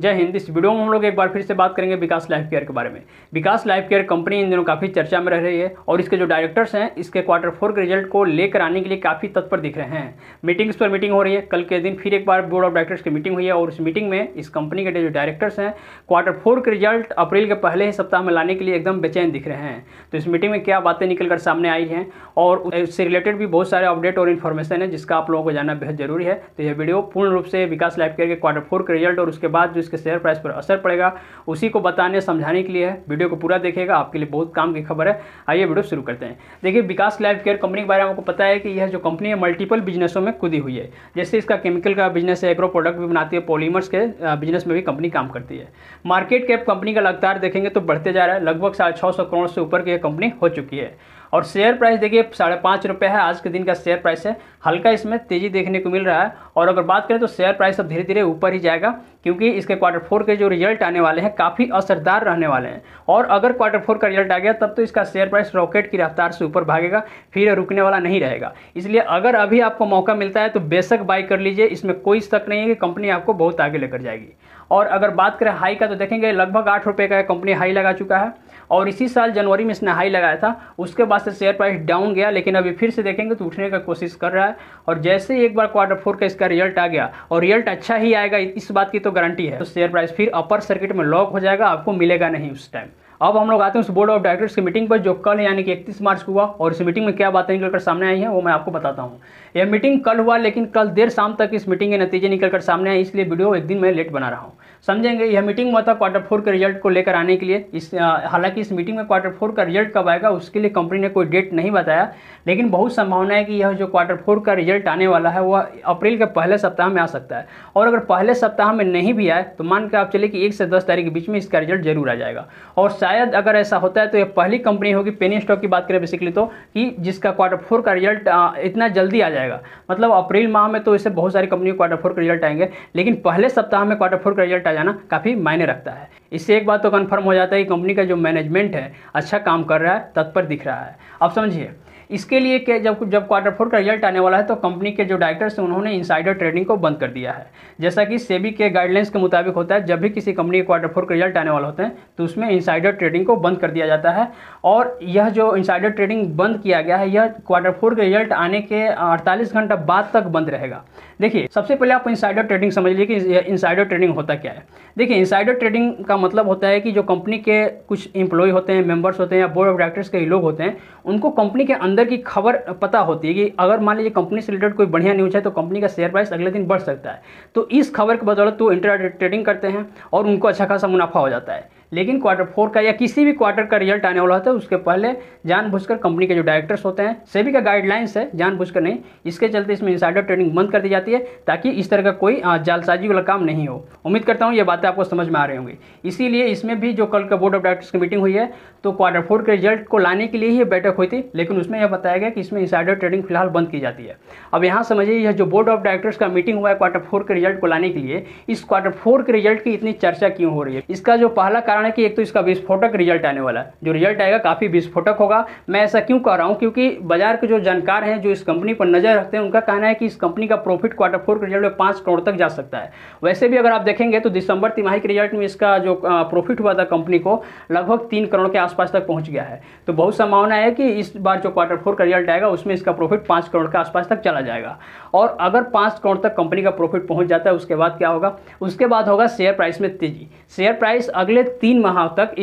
जय हिंद इस वीडियो में हम लोग एक बार फिर से बात करेंगे विकास लाइफ केयर के बारे में विकास लाइफ केयर कंपनी इन दिनों काफ़ी चर्चा में रह रही है और इसके जो डायरेक्टर्स हैं इसके क्वार्टर फोर के रिजल्ट को लेकर आने के लिए काफ़ी तत्पर दिख रहे हैं मीटिंग्स पर मीटिंग हो रही है कल के दिन फिर एक बार बोर्ड ऑफ डायरेक्टर्स की मीटिंग हुई है और उस मीटिंग में इस कंपनी के जो डायरेक्टर्स हैं क्वार्टर फोर के रिजल्ट अप्रैल के पहले ही सप्ताह में लाने के लिए एकदम बेचैन दिख रहे हैं तो इस मीटिंग में क्या बातें निकल सामने आई हैं और इससे रिलेटेड भी बहुत सारे अपडेट और इन्फॉर्मेशन है जिसका आप लोगों को जानना बेहद जरूरी है तो यह वीडियो पूर्ण रूप से विकास लाइफ केयर के क्वार्टर फोर के रिजल्ट और उसके बाद इसके शेयर प्राइस पर असर पड़ेगा उसी को बताने समझाने के लिए वीडियो को पूरा देखेगा आपके लिए बहुत काम की खबर है आइए वीडियो शुरू करते हैं देखिए विकास लाइफ केयर कंपनी के बारे में आपको पता है कि यह जो कंपनी है मल्टीपल बिजनेसों में कूदी हुई है जैसे इसका केमिकल का बिजनेस है एग्रो प्रोडक्ट भी बनाती है पॉलीमर्स के बिजनेस में भी कंपनी काम करती है मार्केट कैप कंपनी का लगातार देखेंगे तो बढ़ते जा रहा है लगभग साढ़े करोड़ से ऊपर की यह कंपनी हो चुकी है और शेयर प्राइस देखिए साढ़े पाँच रुपये है आज के दिन का शेयर प्राइस है हल्का इसमें तेज़ी देखने को मिल रहा है और अगर बात करें तो शेयर प्राइस अब धीरे धीरे ऊपर ही जाएगा क्योंकि इसके क्वार्टर फोर के जो रिजल्ट आने वाले हैं काफ़ी असरदार रहने वाले हैं और अगर क्वार्टर फोर का रिजल्ट आ गया तब तो इसका शेयर प्राइस रॉकेट की रफ्तार से ऊपर भागेगा फिर रुकने वाला नहीं रहेगा इसलिए अगर अभी आपको मौका मिलता है तो बेशक बाई कर लीजिए इसमें कोई शक नहीं है कि कंपनी आपको बहुत आगे लेकर जाएगी और अगर बात करें हाई का तो देखेंगे लगभग आठ रुपये का कंपनी हाई लगा चुका है और इसी साल जनवरी में इसने हाई लगाया था उसके बाद से शेयर प्राइस डाउन गया लेकिन अभी फिर से देखेंगे तो उठने का कोशिश कर रहा है और जैसे एक बार क्वार्टर फोर का इसका रिजल्ट आ गया और रिजल्ट अच्छा ही आएगा इस बात की तो गारंटी है तो शेयर प्राइस फिर अपर सर्किट में लॉक हो जाएगा आपको मिलेगा नहीं उस टाइम अब हम लोग आते हैं उस बोर्ड ऑफ डायरेक्टर्स की मीटिंग पर जो कल यानी कि 31 मार्च को हुआ और इस मीटिंग में क्या बातें निकलकर सामने आई हैं वो मैं आपको बताता हूँ यह मीटिंग कल हुआ लेकिन कल देर शाम तक इस मीटिंग के नतीजे निकलकर सामने आए इसलिए वीडियो एक दिन मैं लेट बना रहा हूँ समझेंगे यह मीटिंग हुआ था क्वार्टर फोर के रिजल्ट को लेकर आने के लिए इस हालांकि इस मीटिंग में क्वार्टर फोर का रिजल्ट कब आएगा उसके लिए कंपनी ने कोई डेट नहीं बताया लेकिन बहुत संभावना है कि यह जो क्वार्टर फोर का रिजल्ट आने वाला है वह अप्रैल के पहले सप्ताह में आ सकता है और अगर पहले सप्ताह में नहीं भी आए तो मान के आप चले कि एक से दस तारीख के बीच में इसका रिजल्ट जरूर आ जाएगा और शायद अगर ऐसा होता है तो यह पहली कंपनी होगी पेनी स्टॉक की बात करें बेसिकली तो कि जिसका क्वार्टर फोर का रिजल्ट इतना जल्दी आ जाएगा मतलब अप्रैल माह में तो इससे बहुत सारी कंपनी क्वार्टर फोर का रिजल्ट आएंगे लेकिन पहले सप्ताह में क्वार्टर फोर का रिजल्ट देखा जाना काफ़ी मायने रखता है इससे एक बात तो कन्फर्म हो जाता है कि कंपनी का जो मैनेजमेंट है अच्छा काम कर रहा है तत्पर दिख रहा है अब समझिए इसके लिए कि जब जब क्वार्टर फोर का रिजल्ट आने वाला है तो कंपनी के जो डायरेक्टर्स हैं उन्होंने इंसाइडर ट्रेडिंग को बंद कर दिया है जैसा कि सेबी के गाइडलाइंस के मुताबिक होता है जब भी किसी कंपनी के क्वार्टर फोर का रिजल्ट आने वाला होते हैं तो उसमें इंसाइडर ट्रेडिंग को बंद कर दिया जाता है और यह जो इंसाइडर ट्रेडिंग बंद किया गया है यह क्वार्टर फोर के रिजल्ट आने के अड़तालीस घंटा बाद तक बंद रहेगा देखिए सबसे पहले आप इंसाइडर ट्रेडिंग समझ लीजिए कि इंसाइडर ट्रेडिंग होता क्या है देखिए इंसाइडर ट्रेडिंग का मतलब होता है कि जो कंपनी के कुछ इंप्लॉय होते हैं मेंबर्स होते हैं या बोर्ड ऑफ डायरेक्टर्स के लोग होते हैं उनको कंपनी के अंदर अंदर की खबर पता होती है कि अगर मान लीजिए कंपनी से रिलेटेड कोई बढ़िया न्यूज़ है तो कंपनी का शेयर प्राइस अगले दिन बढ़ सकता है तो इस खबर के बदौलत वो इंटरनेट ट्रेडिंग करते हैं और उनको अच्छा खासा मुनाफा हो जाता है लेकिन क्वार्टर फोर का या किसी भी क्वार्टर का रिजल्ट आने वाला होता है उसके पहले जानबूझकर कंपनी के जो डायरेक्टर्स होते हैं सेबी का गाइडलाइंस है जानबूझकर नहीं इसके चलते इसमें इंसाइडर ट्रेडिंग बंद कर दी जाती है ताकि इस तरह का कोई जालसाजी वाला काम नहीं हो उम्मीद करता हूँ ये बातें आपको समझ में आ रही होंगी इसीलिए इसमें भी जो कल का बोर्ड ऑफ डायरेक्टर्स की मीटिंग हुई है तो क्वार्टर फोर के रिजल्ट को लाने के लिए ही बैठक हुई थी लेकिन उसमें यह बताया गया कि इसमें इंसाइडर ट्रेडिंग फिलहाल बंद की जाती है अब यहाँ समझिए यह जो बोर्ड ऑफ डायरेक्टर्स का मीटिंग हुआ है क्वार्टर फोर के रिजल्ट को लाने के लिए इस क्वार्टर फोर के रिजल्ट की इतनी चर्चा क्यों हो रही है इसका जो पहला कारण कारण है कि एक तो इसका विस्फोटक रिजल्ट आने वाला है जो रिजल्ट आएगा काफ़ी विस्फोटक होगा मैं ऐसा क्यों कह रहा हूँ क्योंकि बाजार के जो जानकार हैं जो इस कंपनी पर नज़र रखते हैं उनका कहना है कि इस कंपनी का प्रॉफिट क्वार्टर फोर के रिजल्ट में पाँच करोड़ तक जा सकता है वैसे भी अगर आप देखेंगे तो दिसंबर तिमाही के रिजल्ट में इसका जो प्रॉफिट हुआ था कंपनी को लगभग तीन करोड़ के आसपास तक पहुँच गया है तो बहुत संभावना है कि इस बार जो क्वार्टर फोर का रिजल्ट आएगा उसमें इसका प्रॉफिट पाँच करोड़ के आसपास तक चला जाएगा और अगर पाँच करोड़ तक कंपनी का प्रॉफिट पहुँच जाता है उसके बाद क्या होगा उसके बाद होगा शेयर प्राइस में तेजी शेयर प्राइस अगले तीन तीन माह तक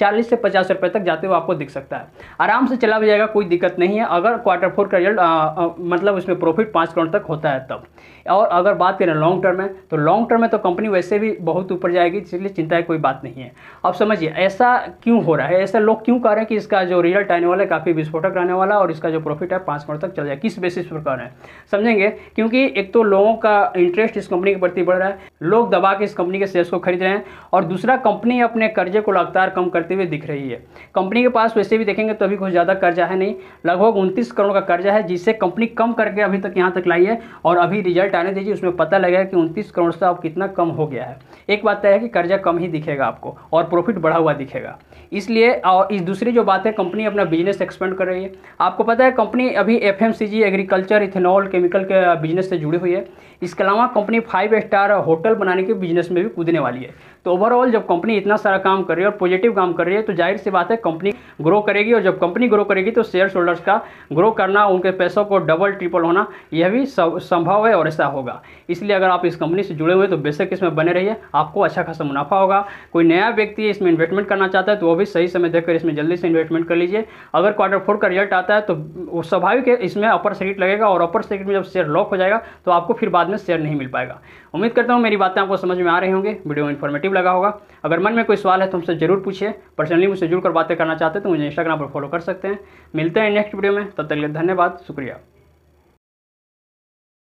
चालीस से पचास रुपए तक जाते हुए आपको दिख सकता है आराम से चला भी जाएगा कोई दिक्कत नहीं है अगर क्वार्टर फोर का रिजल्ट मतलब उसमें प्रॉफिट पाँच करोड़ तक होता है तब और अगर बात करें लॉन्ग टर्म में तो लॉन्ग टर्म में तो कंपनी वैसे भी बहुत ऊपर जाएगी इसलिए चिंता की कोई बात नहीं है अब समझिए ऐसा क्यों हो रहा है ऐसा लोग क्यों कह रहे हैं कि इसका जो रिजल्ट आने वाला है काफ़ी विस्फोटक रहने वाला और इसका जो प्रॉफिट है पाँच करोड़ तक चल जाए किस बेसिस पर कह रहे हैं समझेंगे क्योंकि एक तो लोगों का इंटरेस्ट इस कंपनी के प्रति बढ़ रहा है लोग दबा के इस कंपनी के शेयर्स को खरीद रहे हैं और दूसरा कंपनी अपने अपने कर्जे को लगातार कम करते हुए दिख रही है कंपनी के पास वैसे भी देखेंगे तो अभी कुछ ज़्यादा कर्जा है नहीं लगभग उनतीस करोड़ का कर्जा है जिससे कंपनी कम करके अभी तक यहाँ तक लाई है और अभी रिजल्ट आने दीजिए उसमें पता लगेगा कि उनतीस करोड़ से अब कितना कम हो गया है एक बात तय तो है कि कर्जा कम ही दिखेगा आपको और प्रॉफिट बढ़ा हुआ दिखेगा इसलिए और इस दूसरी जो बात है कंपनी अपना बिजनेस एक्सपेंड कर रही है आपको पता है कंपनी अभी एफ एग्रीकल्चर इथेनॉल केमिकल के बिजनेस से जुड़ी हुई है इसके अलावा कंपनी फाइव स्टार होटल बनाने के बिजनेस में भी कूदने वाली है तो ओवरऑल जब कंपनी इतना सारा सारा काम कर रही है और पॉजिटिव काम कर रही है तो जाहिर सी बात है कंपनी ग्रो करेगी और जब कंपनी ग्रो करेगी तो शेयर होल्डर्स का ग्रो करना उनके पैसों को डबल ट्रिपल होना यह भी संभव है और ऐसा होगा इसलिए अगर आप इस कंपनी से जुड़े हुए तो बेशक इसमें बने रहिए आपको अच्छा खासा मुनाफा होगा कोई नया व्यक्ति इसमें इन्वेस्टमेंट करना चाहता है तो वो भी सही समय देखकर इसमें जल्दी से इन्वेस्टमेंट कर लीजिए अगर क्वार्टर फोर का रिजल्ट आता है तो स्वाभाविक है इसमें अपर सर्किट लगेगा और अपर सर्किट में जब शेयर लॉक हो जाएगा तो आपको फिर बाद में शेयर नहीं मिल पाएगा उम्मीद करता हूँ मेरी बातें आपको समझ में आ रही होंगी वीडियो इन्फॉर्मेटिव लगा होगा अगर मन में कोई सवाल है तो हमसे जरूर पूछिए पर्सनली मुझसे जुड़कर बातें करना चाहते हैं तो मुझे इंस्टाग्राम पर फॉलो कर सकते हैं मिलते हैं नेक्स्ट वीडियो में तब तक के लिए धन्यवाद शुक्रिया